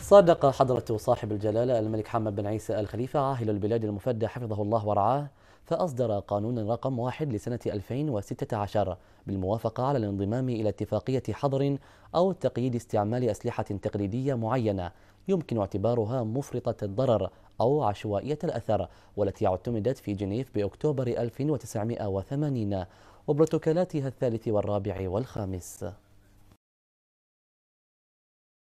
صدق حضرة صاحب الجلالة الملك حمد بن عيسى الخليفة عاهل البلاد المفدى حفظه الله ورعاه فأصدر قانون رقم واحد لسنة 2016 بالموافقة على الانضمام إلى اتفاقية حظر أو تقييد استعمال أسلحة تقليدية معينة يمكن اعتبارها مفرطة الضرر أو عشوائية الأثر والتي اعتمدت في جنيف بأكتوبر 1980 وبروتوكولاتها الثالث والرابع والخامس